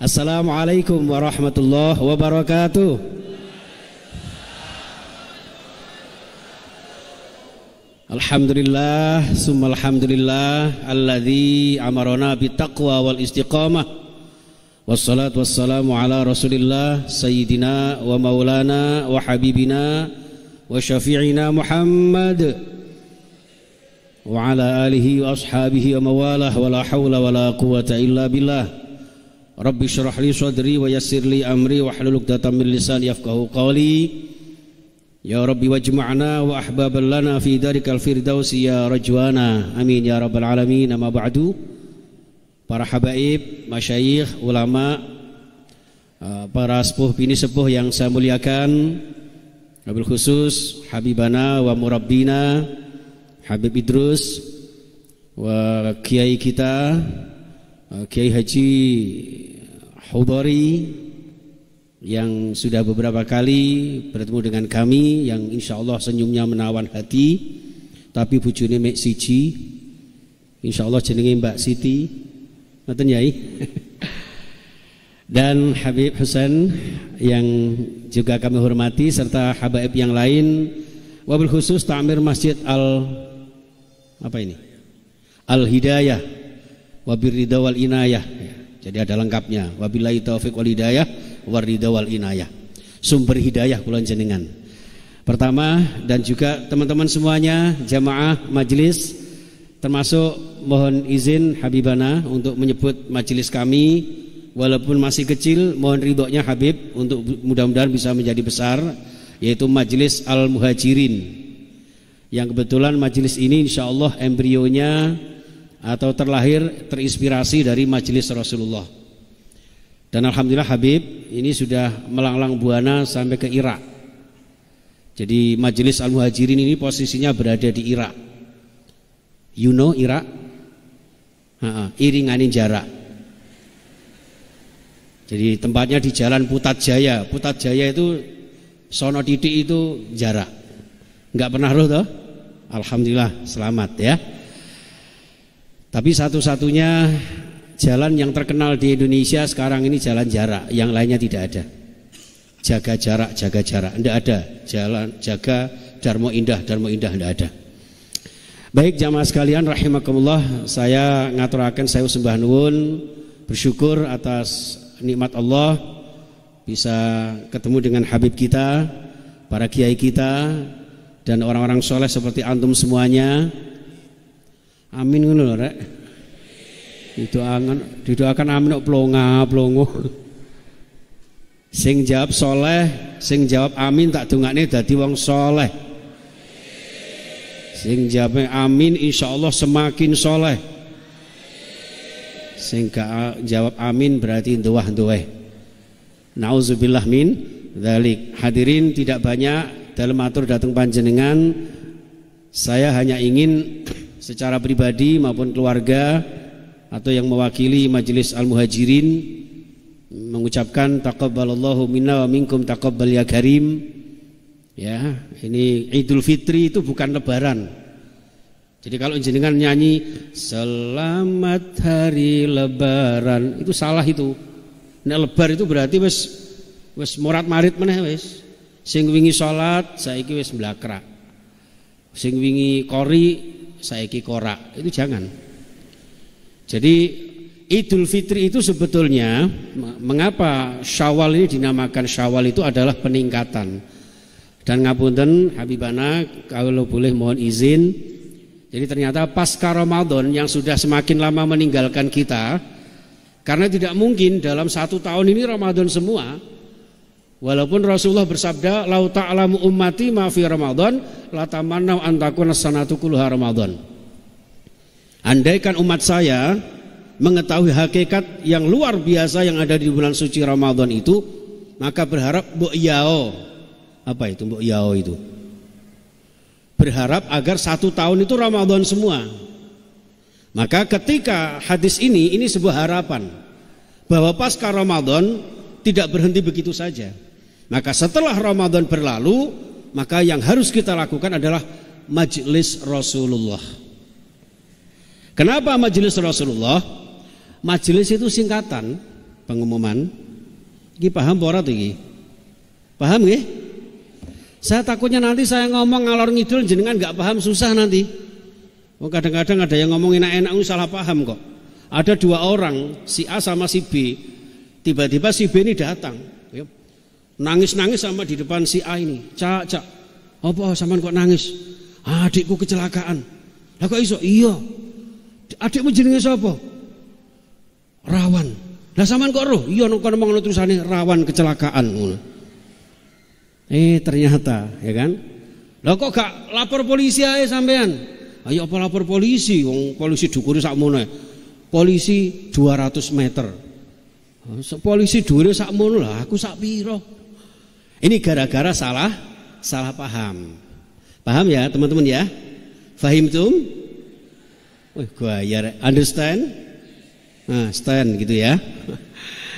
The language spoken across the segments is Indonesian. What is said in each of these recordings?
Assalamualaikum warahmatullahi wabarakatuh. Alhamdulillah, summa alhamdulillah alladzi amarona bitaqwa wal istiqamah. Wassalatu wassalamu ala Rasulillah sayyidina wa maulana wa habibina wa syafi'ina Muhammad. Wa وعلى آله wa ومواله ولا حول ولا قوة illa billah. Rabbi syurah li sadri wa yassir li amri wa hluluk datam min lisan yafqahu qawli. Ya Rabbi wajma'na wa ahbaban lana fi darikal firdausi ya rajwana. Amin ya rabbal alamin. nama ba'du. Para habaib, masyayikh, ulama, ah, para sepuh bini sepuh yang saya muliakan, Habib khusus Habibana wa Murabbina Habib Idrus wa Kiai kita Eh, Kiai Haji Hudari yang sudah beberapa kali bertemu dengan kami yang insya Allah senyumnya menawan hati tapi bujune mek siji insya Allah jenenge Mbak Siti nonton yai dan Habib Husain yang juga kami hormati serta Habib yang lain wabil khusus tamir Masjid Al apa ini Al Hidayah wabirrida wal inayah. Jadi ada lengkapnya. Wabillahi taufik wal hidayah warida wal inayah. Sumber hidayah kulon jenengan. Pertama dan juga teman-teman semuanya jamaah majelis termasuk mohon izin Habibana untuk menyebut majelis kami walaupun masih kecil mohon ridhonya Habib untuk mudah-mudahan bisa menjadi besar yaitu majelis al muhajirin yang kebetulan majelis ini insya Allah embrionya atau terlahir terinspirasi dari majelis Rasulullah. Dan alhamdulillah Habib ini sudah melanglang buana sampai ke Irak. Jadi majelis Al-Muhajirin ini posisinya berada di Irak. You know Irak? Ha -ha, iringanin jarak. Jadi tempatnya di Jalan Putat Jaya. Putat Jaya itu sono titik itu jarak. Enggak pernah roh toh? Alhamdulillah selamat ya. Tapi satu-satunya jalan yang terkenal di Indonesia sekarang ini jalan jarak, yang lainnya tidak ada. Jaga jarak, jaga jarak, tidak ada. Jalan jaga Darmo Indah, Darmo Indah tidak ada. Baik jamaah sekalian rahimakumullah, saya ngaturakan saya sembah nuwun, bersyukur atas nikmat Allah bisa ketemu dengan habib kita, para kiai kita dan orang-orang soleh seperti antum semuanya. Amin ngono lho rek. Didoakan didoakan amin kok plonga plongo. Sing jawab soleh, sing jawab amin tak nih dadi wong soleh. Sing jawab amin insya Allah semakin soleh. Sing gak jawab amin berarti doah duwe. Nauzubillah min dalik. Hadirin tidak banyak dalam atur datang panjenengan. Saya hanya ingin secara pribadi maupun keluarga atau yang mewakili Majelis Al-Muhajirin mengucapkan taqabbalallahu minna wa minkum taqabbal ya karim. Ya, ini Idul Fitri itu bukan lebaran. Jadi kalau jenengan nyanyi selamat hari lebaran itu salah itu. Nek lebar itu berarti wis wis morat-marit meneh wis. Sing wingi salat saiki wis belakra Sing wingi kori saiki korak itu jangan jadi Idul Fitri itu sebetulnya mengapa Syawal ini dinamakan Syawal itu adalah peningkatan. Dan ngapunten Habibana kalau boleh mohon izin. Jadi ternyata pasca Ramadan yang sudah semakin lama meninggalkan kita karena tidak mungkin dalam satu tahun ini Ramadan semua. Walaupun Rasulullah bersabda, "Lau ta'lamu ummati ma fi Ramadan, latamanau antakuna nasanatu kulluha Ramadan. Andaikan umat saya mengetahui hakikat yang luar biasa yang ada di bulan suci Ramadan itu, maka berharap bu yao. Apa itu bu yao itu? Berharap agar satu tahun itu Ramadan semua. Maka ketika hadis ini, ini sebuah harapan bahwa pasca Ramadan tidak berhenti begitu saja. Maka setelah Ramadan berlalu, maka yang harus kita lakukan adalah majelis Rasulullah. Kenapa majelis Rasulullah? Majelis itu singkatan pengumuman. Ini paham borat ini? Paham nggih? Saya takutnya nanti saya ngomong ngalor ngidul jenengan nggak paham susah nanti. Oh kadang-kadang ada yang ngomong enak-enak oh, salah paham kok. Ada dua orang, si A sama si B. Tiba-tiba si B ini datang Nangis-nangis sama di depan si A ini. Cak, cak. Apa sama kok nangis? Adikku kecelakaan. Lah kok iso? Iya. Adikmu jenenge sapa? Rawan. Lah sampean kok roh? Iya nek ngomong ngono terusane rawan kecelakaan ngono. Eh ternyata, ya kan? Lah kok gak lapor polisi aja sampean? Ayo apa lapor polisi? Wong polisi sak sakmono. Polisi 200 meter. Polisi sak sakmono lah, aku sak piro? Ini gara-gara salah salah paham. Paham ya teman-teman ya? fahim tum, Wah, gua ya understand? Nah, stand gitu ya.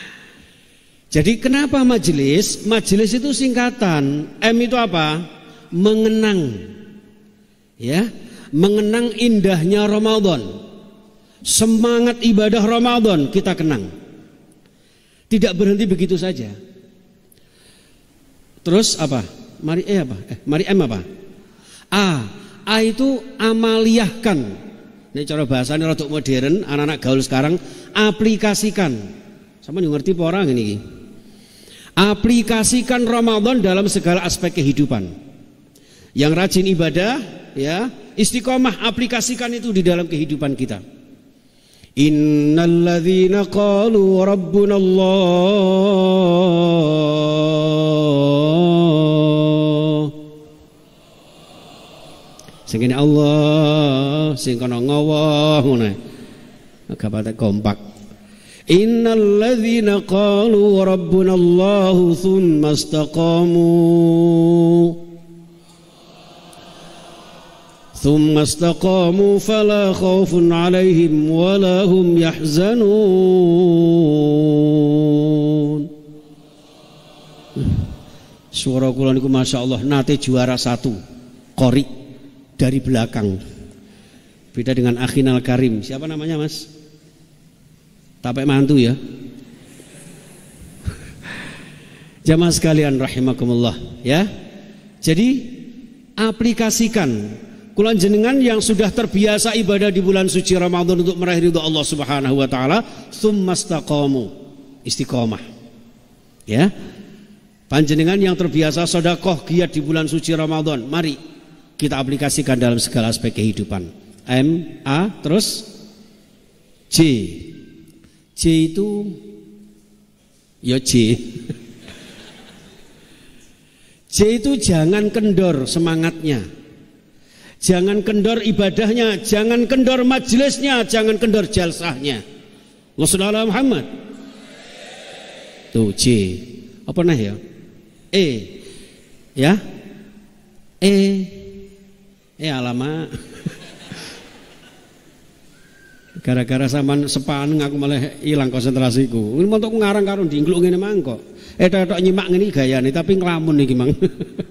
Jadi kenapa majelis? Majelis itu singkatan. M itu apa? Mengenang. Ya, mengenang indahnya Ramadan. Semangat ibadah Ramadan kita kenang. Tidak berhenti begitu saja. Terus apa? Mari eh apa? Eh, mari M apa? A. A itu amaliahkan. Ini cara bahasanya untuk modern, anak-anak gaul sekarang aplikasikan. Sama yang ngerti orang ini. Aplikasikan Ramadan dalam segala aspek kehidupan. Yang rajin ibadah, ya istiqomah aplikasikan itu di dalam kehidupan kita. Innalladzina qalu rabbunallah sing Allah sing kono ngawah ngono gak patek kompak Innal ladzina qalu rabbuna Allah thumma istaqamu ثم استقاموا فلا خوف عليهم ولا هم يحزنون Suara kula niku masyaallah nate juara satu. Qori dari belakang. Beda dengan Akhinal Karim. Siapa namanya mas? Tapek mantu ya. Jamaah sekalian rahimakumullah ya. Jadi aplikasikan Kulan jenengan yang sudah terbiasa ibadah di bulan suci Ramadan untuk meraih ridho Allah Subhanahu wa taala, tsummastaqamu. Istiqomah. Ya. Panjenengan yang terbiasa sedekah giat di bulan suci Ramadan, mari kita aplikasikan dalam segala aspek kehidupan. M, A, terus J. J itu yo ya J. J itu jangan kendor semangatnya. Jangan kendor ibadahnya, jangan kendor majelisnya, jangan kendor jalsahnya. Rasulullah Muhammad. Tuh J. Apa nih ya? E. Ya. E Eh lama. Gara-gara sampean sepan aku malah hilang konsentrasiku. Ini mau aku ngarang karun diingkluk ini mang kok. Eh tok nyimak gaya nih, tapi ngelamun nih gimang.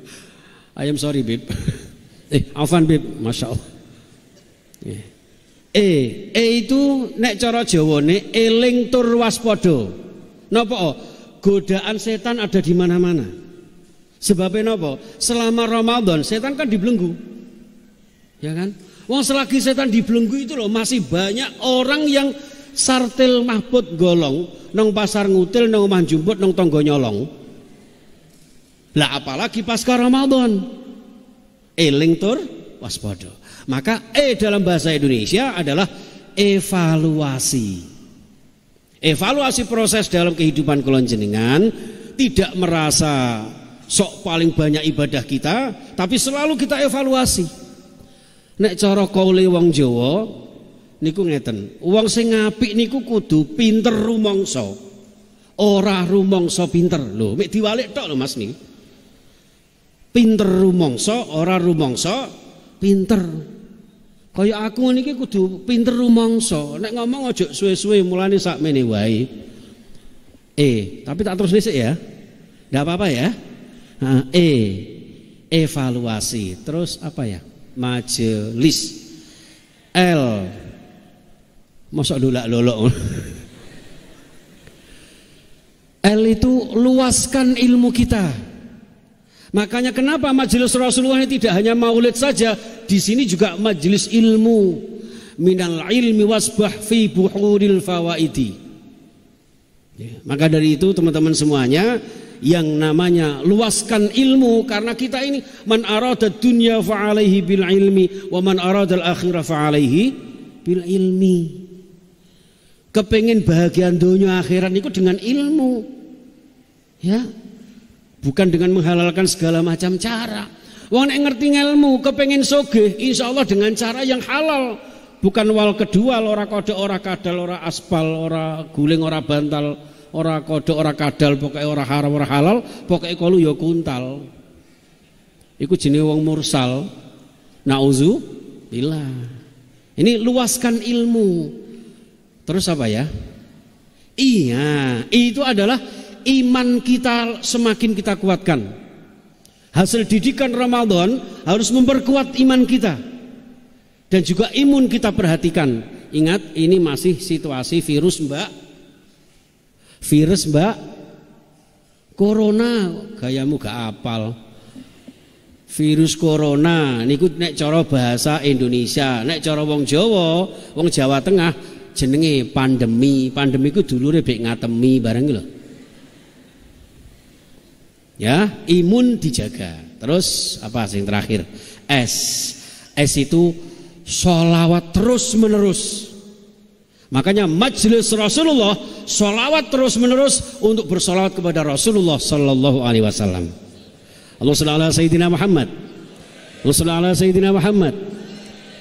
I am sorry Bib. Eh, afan Bib, Masya Allah. Eh, eh, eh itu nek cara nih eling tur waspodo. Nopo Godaan setan ada di mana-mana. Sebabnya nopo Selama Ramadan setan kan dibelenggu. Ya kan? Wong selagi setan dibelenggu itu loh masih banyak orang yang sartel mahbud golong nong pasar ngutil nong omah nong tonggo nyolong. Lah apalagi pasca Ramadan. Eling tur waspada. Maka E dalam bahasa Indonesia adalah evaluasi. Evaluasi proses dalam kehidupan kulon jenengan tidak merasa sok paling banyak ibadah kita, tapi selalu kita evaluasi. Nek cara kaule wong Jawa niku ngeten. Wong sing apik niku kudu pinter rumangsa. Ora rumangsa pinter. Lho, mek diwalik tok lho Mas niku. Pinter rumangsa, ora rumangsa pinter. Kaya aku niki kudu pinter rumangsa. Nek ngomong aja suwe-suwe mulane sakmene wae. Eh, tapi tak terus dhisik ya. Enggak apa-apa ya. Nah, eh evaluasi. Terus apa ya? majelis L mosok dolak lolok L itu luaskan ilmu kita Makanya kenapa majelis Rasulullah ini tidak hanya maulid saja, di sini juga majelis ilmu. Minal ilmi wasbah fi buhuril fawaidi. Ya, maka dari itu teman-teman semuanya, yang namanya luaskan ilmu karena kita ini man arada dunya fa'alaihi bil ilmi wa man arada al akhirah fa'alaihi bil ilmi kepengen bahagian dunia akhirat itu dengan ilmu ya bukan dengan menghalalkan segala macam cara wong nek ngerti ilmu kepengen sogeh insya Allah dengan cara yang halal bukan wal kedua ora kode ora kadal ora aspal ora guling ora bantal ora kodok ora kadal pokoknya orang haram orang halal pokoknya kalau ya kuntal iku jenis wong mursal nauzu bila ini luaskan ilmu terus apa ya iya itu adalah iman kita semakin kita kuatkan hasil didikan Ramadan harus memperkuat iman kita dan juga imun kita perhatikan ingat ini masih situasi virus mbak Virus, Mbak. Corona, gayamu gak apal. Virus corona niku nek coro bahasa Indonesia, nek coro wong Jawa, wong Jawa Tengah jenenge pandemi. Pandemi ku dulu rebek ngatemi bareng lo Ya, imun dijaga. Terus apa yang terakhir? S. S itu solawat terus menerus Makanya majelis Rasulullah solawat terus menerus untuk bersolawat kepada Rasulullah Sallallahu Alaihi Wasallam. Allah Alaihi Sayyidina Muhammad. Allah Subhanahu Sayyidina Muhammad.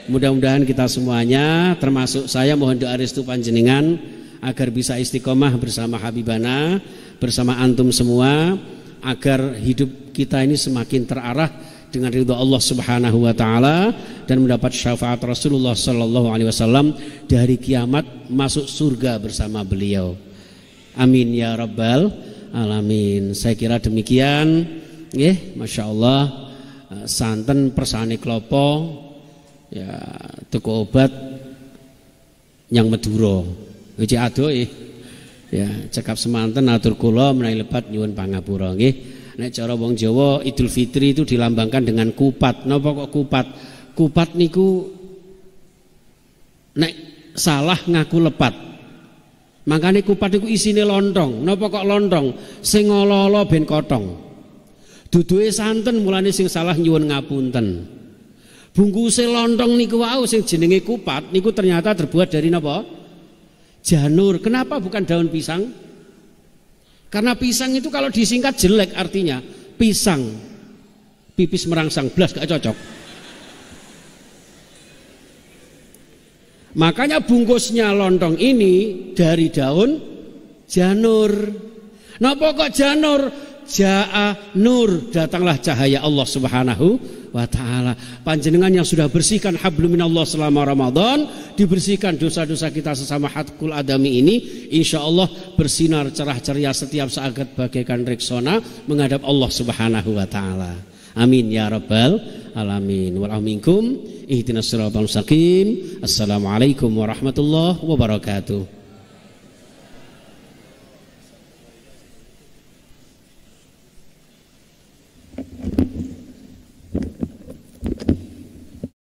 Mudah-mudahan kita semuanya termasuk saya mohon doa restu panjenengan agar bisa istiqomah bersama Habibana, bersama antum semua agar hidup kita ini semakin terarah dengan ridho Allah Subhanahu wa taala dan mendapat syafaat Rasulullah sallallahu alaihi wasallam di hari kiamat masuk surga bersama beliau. Amin ya rabbal alamin. Saya kira demikian. Nggih, masyaallah eh, santen persane klopo ya tuku obat yang Madura. Uji adoe. Eh. Ya, cekap semanten atur kula menawi lepat nyuwun pangapura nggih. Nek cara wong Jawa Idul Fitri itu dilambangkan dengan kupat. Napa kok kupat? Kupat niku nek salah ngaku lepat. Makanya kupat niku isine lontong. Napa kok lontong? Sing olo ben kotong. Duduhe santen mulane sing salah nyuwun ngapunten. Bungkuse lontong niku wau sing jenenge kupat niku ternyata terbuat dari napa? Janur. Kenapa bukan daun pisang? Karena pisang itu kalau disingkat jelek artinya pisang. Pipis merangsang belas gak cocok. Makanya bungkusnya lontong ini dari daun janur. Nah pokok janur? Ja'a nur, datanglah cahaya Allah Subhanahu wa taala. Panjenengan yang sudah bersihkan hablum Allah selama Ramadan, dibersihkan dosa-dosa kita sesama hatkul adami ini, insya Allah bersinar cerah ceria setiap saat bagaikan reksona menghadap Allah Subhanahu wa taala. Amin ya rabbal alamin. Wal aminkum ihdinas siratal mustaqim. Assalamualaikum warahmatullahi wabarakatuh.